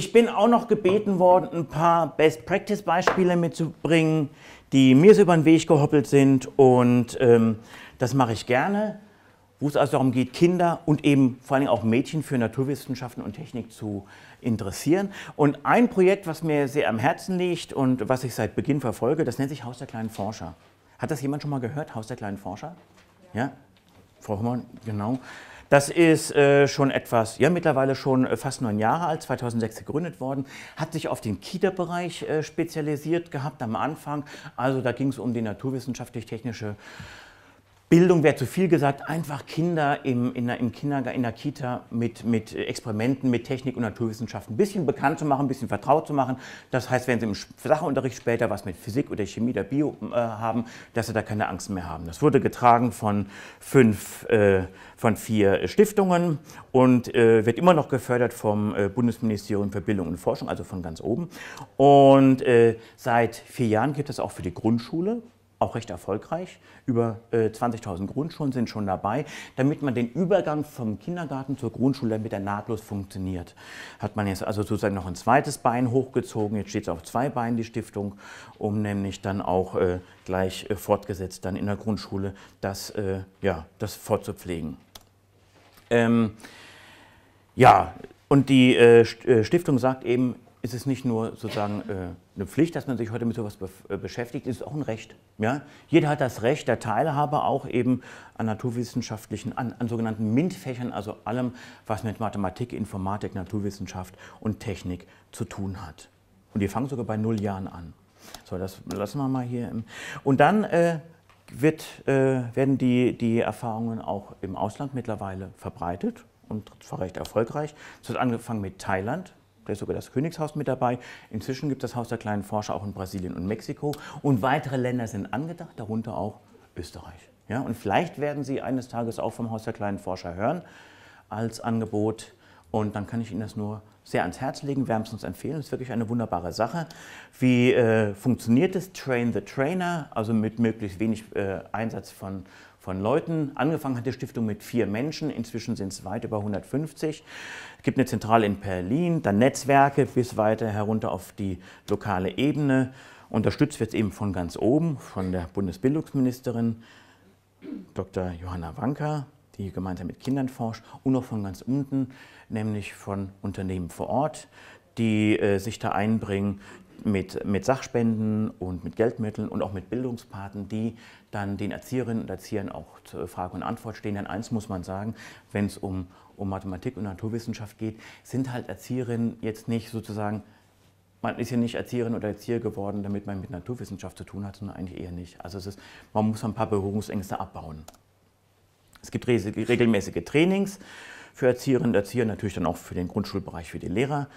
Ich bin auch noch gebeten worden, ein paar Best-Practice-Beispiele mitzubringen, die mir so über den Weg gehoppelt sind und ähm, das mache ich gerne, wo es also darum geht, Kinder und eben vor allem auch Mädchen für Naturwissenschaften und Technik zu interessieren. Und ein Projekt, was mir sehr am Herzen liegt und was ich seit Beginn verfolge, das nennt sich Haus der kleinen Forscher. Hat das jemand schon mal gehört, Haus der kleinen Forscher? Ja? ja? Frau Hoffmann, genau. Das ist äh, schon etwas, ja mittlerweile schon äh, fast neun Jahre alt, 2006 gegründet worden, hat sich auf den Kita-Bereich äh, spezialisiert gehabt am Anfang. Also da ging es um die naturwissenschaftlich-technische Bildung wäre zu viel gesagt, einfach Kinder im, in, der, im Kindergarten, in der Kita mit, mit Experimenten, mit Technik und Naturwissenschaften ein bisschen bekannt zu machen, ein bisschen vertraut zu machen. Das heißt, wenn sie im Sachunterricht später was mit Physik oder Chemie oder Bio äh, haben, dass sie da keine Angst mehr haben. Das wurde getragen von fünf, äh, von vier Stiftungen und äh, wird immer noch gefördert vom äh, Bundesministerium für Bildung und Forschung, also von ganz oben. Und äh, seit vier Jahren gibt es auch für die Grundschule auch recht erfolgreich. Über äh, 20.000 Grundschulen sind schon dabei. Damit man den Übergang vom Kindergarten zur Grundschule damit er nahtlos funktioniert, hat man jetzt also sozusagen noch ein zweites Bein hochgezogen. Jetzt steht es auf zwei Beinen, die Stiftung, um nämlich dann auch äh, gleich äh, fortgesetzt dann in der Grundschule das, äh, ja, das fortzupflegen. Ähm, ja, und die äh, äh, Stiftung sagt eben, ist es nicht nur sozusagen äh, eine Pflicht, dass man sich heute mit sowas be äh, beschäftigt, ist es auch ein Recht. Ja? Jeder hat das Recht, der Teilhabe auch eben an naturwissenschaftlichen, an, an sogenannten MINT-Fächern, also allem, was mit Mathematik, Informatik, Naturwissenschaft und Technik zu tun hat. Und die fangen sogar bei null Jahren an. So, das lassen wir mal hier. Und dann äh, wird, äh, werden die, die Erfahrungen auch im Ausland mittlerweile verbreitet und zwar recht erfolgreich. Es hat angefangen mit Thailand, da ist sogar das Königshaus mit dabei. Inzwischen gibt es das Haus der kleinen Forscher auch in Brasilien und Mexiko. Und weitere Länder sind angedacht, darunter auch Österreich. Ja, und vielleicht werden Sie eines Tages auch vom Haus der kleinen Forscher hören als Angebot. Und dann kann ich Ihnen das nur sehr ans Herz legen, wärmstens empfehlen. Das ist wirklich eine wunderbare Sache. Wie äh, funktioniert es? Train the Trainer, also mit möglichst wenig äh, Einsatz von von Leuten. Angefangen hat die Stiftung mit vier Menschen, inzwischen sind es weit über 150. Es gibt eine Zentrale in Berlin, dann Netzwerke bis weiter herunter auf die lokale Ebene. Unterstützt wird es eben von ganz oben, von der Bundesbildungsministerin Dr. Johanna Wanka, die gemeinsam mit Kindern forscht, und auch von ganz unten, nämlich von Unternehmen vor Ort, die äh, sich da einbringen, mit, mit Sachspenden und mit Geldmitteln und auch mit Bildungspaten, die dann den Erzieherinnen und Erziehern auch zur Frage und Antwort stehen. Denn eins muss man sagen, wenn es um, um Mathematik und Naturwissenschaft geht, sind halt Erzieherinnen jetzt nicht sozusagen man ist ja nicht Erzieherin oder Erzieher geworden, damit man mit Naturwissenschaft zu tun hat, sondern eigentlich eher nicht. Also es ist, man muss ein paar Berührungsängste abbauen. Es gibt regelmäßige Trainings für Erzieherinnen und Erzieher, natürlich dann auch für den Grundschulbereich, für die Lehrer.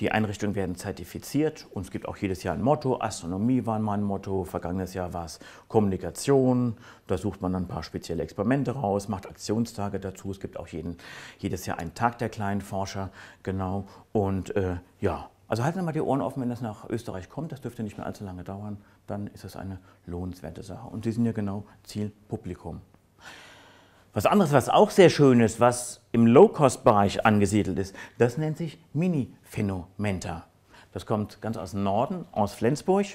Die Einrichtungen werden zertifiziert und es gibt auch jedes Jahr ein Motto. Astronomie war mal ein Motto, vergangenes Jahr war es Kommunikation. Da sucht man dann ein paar spezielle Experimente raus, macht Aktionstage dazu. Es gibt auch jeden, jedes Jahr einen Tag der kleinen Forscher, genau. Und äh, ja, also halten Sie mal die Ohren offen, wenn das nach Österreich kommt. Das dürfte nicht mehr allzu lange dauern. Dann ist das eine lohnenswerte Sache. Und Sie sind ja genau Zielpublikum. Was anderes, was auch sehr schön ist, was im Low-Cost-Bereich angesiedelt ist, das nennt sich Mini-Phenomenta. Das kommt ganz aus dem Norden, aus Flensburg.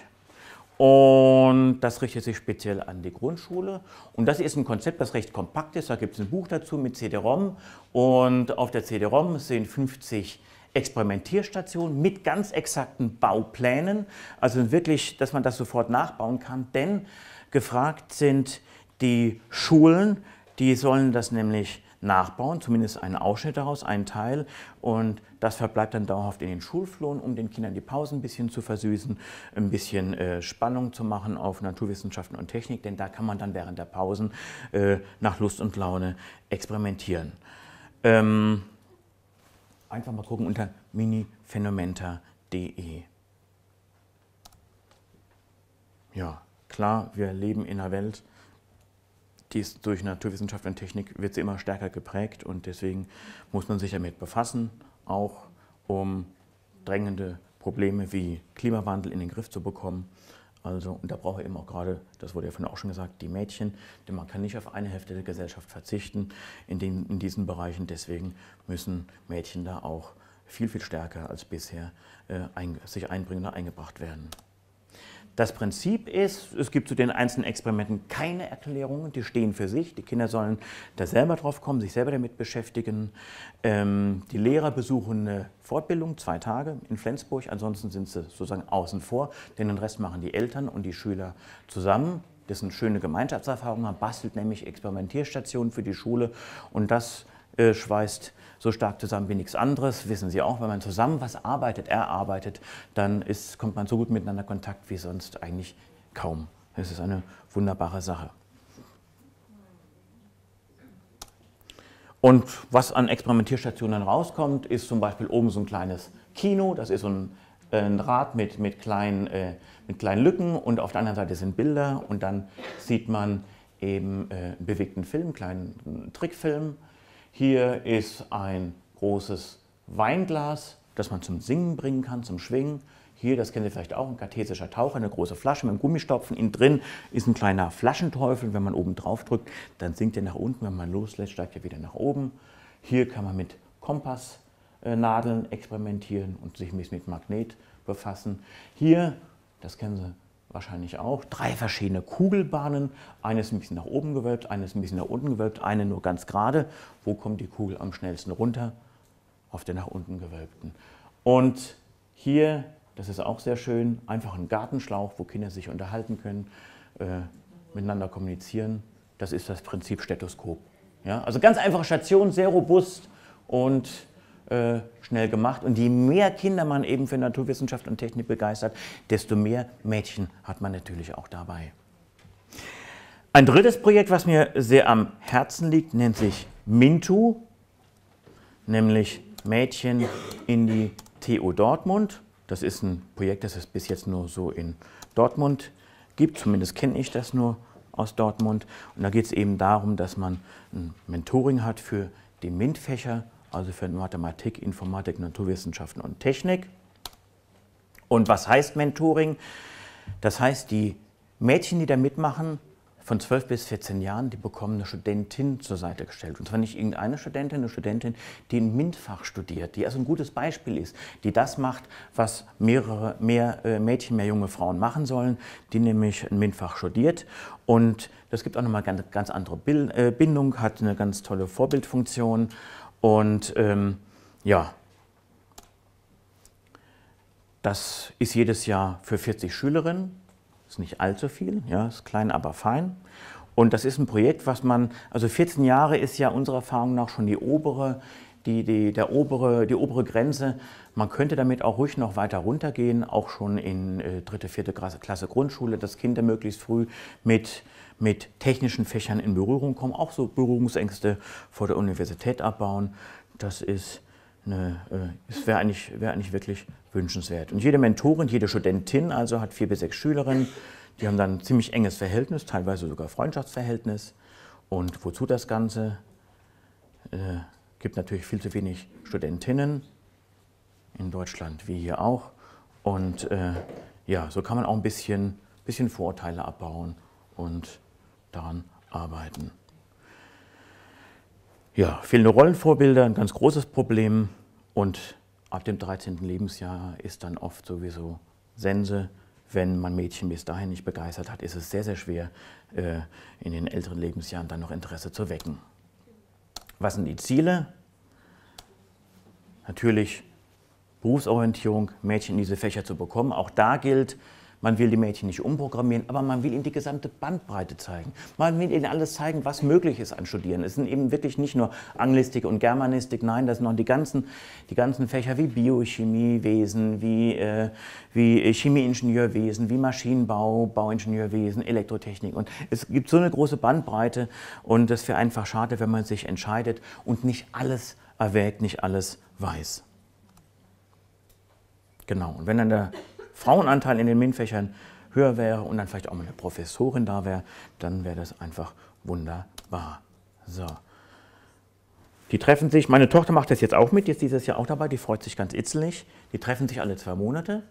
Und das richtet sich speziell an die Grundschule. Und das ist ein Konzept, das recht kompakt ist. Da gibt es ein Buch dazu mit CD-ROM. Und auf der CD-ROM sind 50 Experimentierstationen mit ganz exakten Bauplänen. Also wirklich, dass man das sofort nachbauen kann. Denn gefragt sind die Schulen, die sollen das nämlich nachbauen, zumindest einen Ausschnitt daraus, einen Teil. Und das verbleibt dann dauerhaft in den Schulfloren, um den Kindern die Pausen ein bisschen zu versüßen, ein bisschen äh, Spannung zu machen auf Naturwissenschaften und Technik, denn da kann man dann während der Pausen äh, nach Lust und Laune experimentieren. Ähm, einfach mal gucken unter miniphenomenta.de. Ja, klar, wir leben in einer Welt, die ist durch Naturwissenschaft und Technik, wird sie immer stärker geprägt und deswegen muss man sich damit befassen, auch um drängende Probleme wie Klimawandel in den Griff zu bekommen. Also, und da brauche ich eben auch gerade, das wurde ja vorhin auch schon gesagt, die Mädchen, denn man kann nicht auf eine Hälfte der Gesellschaft verzichten in, den, in diesen Bereichen. Deswegen müssen Mädchen da auch viel, viel stärker als bisher äh, ein, sich einbringen und eingebracht werden. Das Prinzip ist, es gibt zu den einzelnen Experimenten keine Erklärungen, die stehen für sich. Die Kinder sollen da selber drauf kommen, sich selber damit beschäftigen. Ähm, die Lehrer besuchen eine Fortbildung, zwei Tage in Flensburg. Ansonsten sind sie sozusagen außen vor, denn den Rest machen die Eltern und die Schüler zusammen. Das sind schöne Gemeinschaftserfahrungen. Man bastelt nämlich Experimentierstationen für die Schule und das äh, schweißt so stark zusammen wie nichts anderes, wissen Sie auch, wenn man zusammen was arbeitet, erarbeitet, dann ist, kommt man so gut miteinander Kontakt wie sonst eigentlich kaum. Das ist eine wunderbare Sache. Und was an Experimentierstationen rauskommt, ist zum Beispiel oben so ein kleines Kino, das ist so ein, äh, ein Rad mit, mit, kleinen, äh, mit kleinen Lücken und auf der anderen Seite sind Bilder und dann sieht man eben äh, einen bewegten Film, einen kleinen Trickfilm hier ist ein großes Weinglas, das man zum Singen bringen kann, zum Schwingen. Hier, das kennen Sie vielleicht auch, ein kathesischer Taucher, eine große Flasche mit einem Gummistopfen. Innen drin ist ein kleiner Flaschenteufel. Wenn man oben drauf drückt, dann sinkt er nach unten. Wenn man loslässt, steigt er wieder nach oben. Hier kann man mit Kompassnadeln experimentieren und sich mit Magnet befassen. Hier, das kennen Sie wahrscheinlich auch, drei verschiedene Kugelbahnen. Eine ist ein bisschen nach oben gewölbt, eine ist ein bisschen nach unten gewölbt, eine nur ganz gerade. Wo kommt die Kugel am schnellsten runter? Auf der nach unten gewölbten. Und hier, das ist auch sehr schön, einfach ein Gartenschlauch, wo Kinder sich unterhalten können, äh, miteinander kommunizieren. Das ist das Prinzip Stethoskop. Ja? Also ganz einfache Station, sehr robust und äh, schnell gemacht. Und je mehr Kinder man eben für Naturwissenschaft und Technik begeistert, desto mehr Mädchen hat man natürlich auch dabei. Ein drittes Projekt, was mir sehr am Herzen liegt, nennt sich Mintu, nämlich Mädchen in die TU Dortmund. Das ist ein Projekt, das es bis jetzt nur so in Dortmund gibt. Zumindest kenne ich das nur aus Dortmund. Und da geht es eben darum, dass man ein Mentoring hat für den MINT-Fächer also für Mathematik, Informatik, Naturwissenschaften und Technik. Und was heißt Mentoring? Das heißt, die Mädchen, die da mitmachen, von 12 bis 14 Jahren, die bekommen eine Studentin zur Seite gestellt. Und zwar nicht irgendeine Studentin, eine Studentin, die ein MINT-Fach studiert, die also ein gutes Beispiel ist, die das macht, was mehrere, mehr äh, Mädchen, mehr junge Frauen machen sollen, die nämlich ein MINT-Fach studiert. Und das gibt auch nochmal eine ganz andere äh, Bindung, hat eine ganz tolle Vorbildfunktion. Und ähm, ja, das ist jedes Jahr für 40 Schülerinnen. Ist nicht allzu viel, ja, ist klein, aber fein. Und das ist ein Projekt, was man, also 14 Jahre ist ja unserer Erfahrung nach schon die obere, die, die, der obere, die obere Grenze. Man könnte damit auch ruhig noch weiter runtergehen, auch schon in äh, dritte, vierte Klasse, Klasse Grundschule, dass Kinder möglichst früh mit mit technischen Fächern in Berührung kommen, auch so Berührungsängste vor der Universität abbauen. Das ist es äh, wäre eigentlich, wär eigentlich wirklich wünschenswert. Und jede Mentorin, jede Studentin also hat vier bis sechs Schülerinnen, die haben dann ein ziemlich enges Verhältnis, teilweise sogar Freundschaftsverhältnis. Und wozu das Ganze? Äh, gibt natürlich viel zu wenig Studentinnen in Deutschland, wie hier auch. Und äh, ja, so kann man auch ein bisschen, bisschen Vorurteile abbauen und daran arbeiten. Ja, fehlende Rollenvorbilder, ein ganz großes Problem und ab dem 13. Lebensjahr ist dann oft sowieso Sense. Wenn man Mädchen bis dahin nicht begeistert hat, ist es sehr, sehr schwer, äh, in den älteren Lebensjahren dann noch Interesse zu wecken. Was sind die Ziele? Natürlich Berufsorientierung, Mädchen in diese Fächer zu bekommen. Auch da gilt, man will die Mädchen nicht umprogrammieren, aber man will ihnen die gesamte Bandbreite zeigen. Man will ihnen alles zeigen, was möglich ist an Studieren. Es sind eben wirklich nicht nur Anglistik und Germanistik, nein, das sind auch die ganzen, die ganzen Fächer wie Biochemiewesen, wie, äh, wie Chemieingenieurwesen, wie Maschinenbau, Bauingenieurwesen, Elektrotechnik. Und es gibt so eine große Bandbreite und das wäre einfach schade, wenn man sich entscheidet und nicht alles erwägt, nicht alles weiß. Genau, und wenn dann der Frauenanteil in den MINT-Fächern höher wäre und dann vielleicht auch mal eine Professorin da wäre, dann wäre das einfach wunderbar. So. Die treffen sich, meine Tochter macht das jetzt auch mit, die ist dieses Jahr auch dabei, die freut sich ganz itzelig. Die treffen sich alle zwei Monate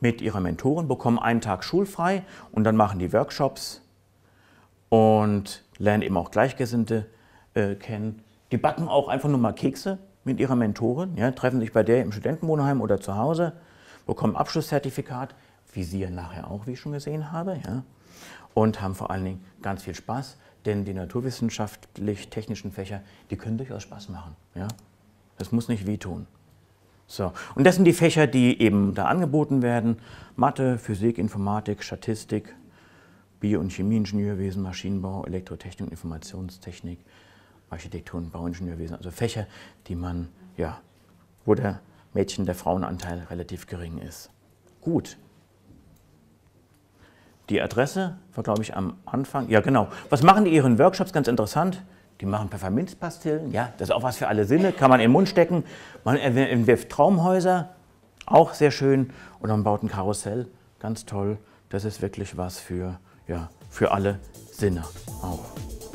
mit ihrer Mentorin, bekommen einen Tag schulfrei und dann machen die Workshops und lernen eben auch Gleichgesinnte äh, kennen. Die backen auch einfach nur mal Kekse mit ihrer Mentorin, ja, treffen sich bei der im Studentenwohnheim oder zu Hause bekommen Abschlusszertifikat, Visier nachher auch, wie ich schon gesehen habe, ja, und haben vor allen Dingen ganz viel Spaß, denn die naturwissenschaftlich-technischen Fächer, die können durchaus Spaß machen. Ja. Das muss nicht wehtun. So, und das sind die Fächer, die eben da angeboten werden. Mathe, Physik, Informatik, Statistik, Bio- und Chemieingenieurwesen, Maschinenbau, Elektrotechnik, Informationstechnik, Architektur und Bauingenieurwesen. Also Fächer, die man, ja, wo der Mädchen der Frauenanteil relativ gering ist. Gut. Die Adresse war, glaube ich, am Anfang. Ja, genau. Was machen die ihren Workshops? Ganz interessant. Die machen Pfefferminzpastillen. Ja, das ist auch was für alle Sinne. Kann man in den Mund stecken. Man entwirft Traumhäuser. Auch sehr schön. Und man baut ein Karussell. Ganz toll. Das ist wirklich was für, ja, für alle Sinne auch.